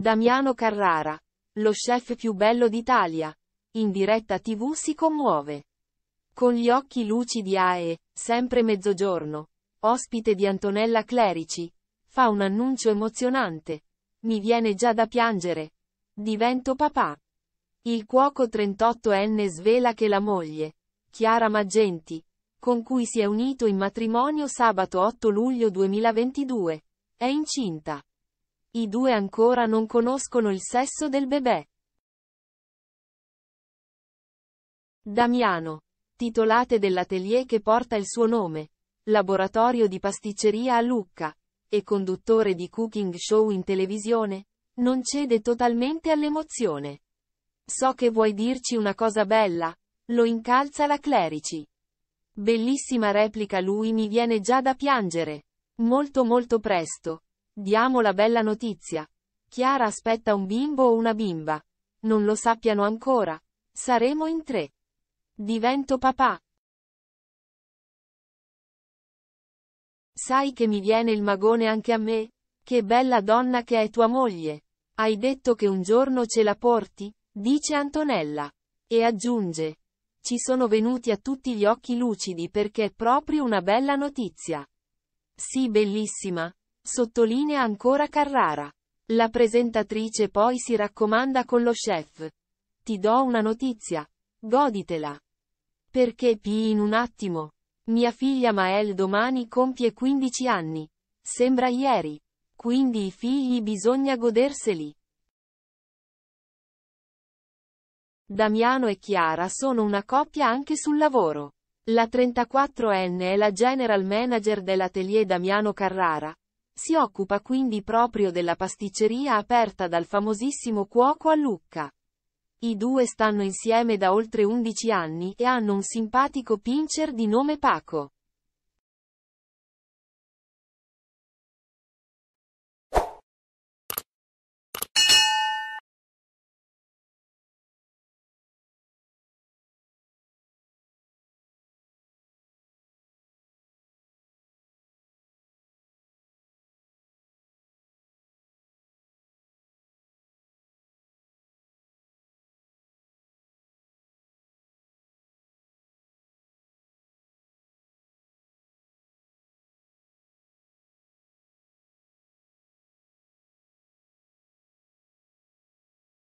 Damiano Carrara. Lo chef più bello d'Italia. In diretta tv si commuove. Con gli occhi lucidi AE, sempre mezzogiorno. Ospite di Antonella Clerici. Fa un annuncio emozionante. Mi viene già da piangere. Divento papà. Il cuoco 38enne svela che la moglie, Chiara Maggenti, con cui si è unito in matrimonio sabato 8 luglio 2022, è incinta. I due ancora non conoscono il sesso del bebè. Damiano. Titolate dell'atelier che porta il suo nome. Laboratorio di pasticceria a Lucca. E conduttore di cooking show in televisione. Non cede totalmente all'emozione. So che vuoi dirci una cosa bella. Lo incalza la Clerici. Bellissima replica lui mi viene già da piangere. Molto molto presto. Diamo la bella notizia. Chiara aspetta un bimbo o una bimba. Non lo sappiano ancora. Saremo in tre. Divento papà. Sai che mi viene il magone anche a me? Che bella donna che è tua moglie. Hai detto che un giorno ce la porti? Dice Antonella. E aggiunge. Ci sono venuti a tutti gli occhi lucidi perché è proprio una bella notizia. Sì bellissima, Sottolinea ancora Carrara. La presentatrice poi si raccomanda con lo chef. Ti do una notizia. Goditela. Perché pi in un attimo. Mia figlia Mael domani compie 15 anni. Sembra ieri. Quindi i figli bisogna goderseli. Damiano e Chiara sono una coppia anche sul lavoro. La 34enne è la general manager dell'atelier Damiano Carrara, si occupa quindi proprio della pasticceria aperta dal famosissimo cuoco a Lucca. I due stanno insieme da oltre 11 anni e hanno un simpatico pincher di nome Paco.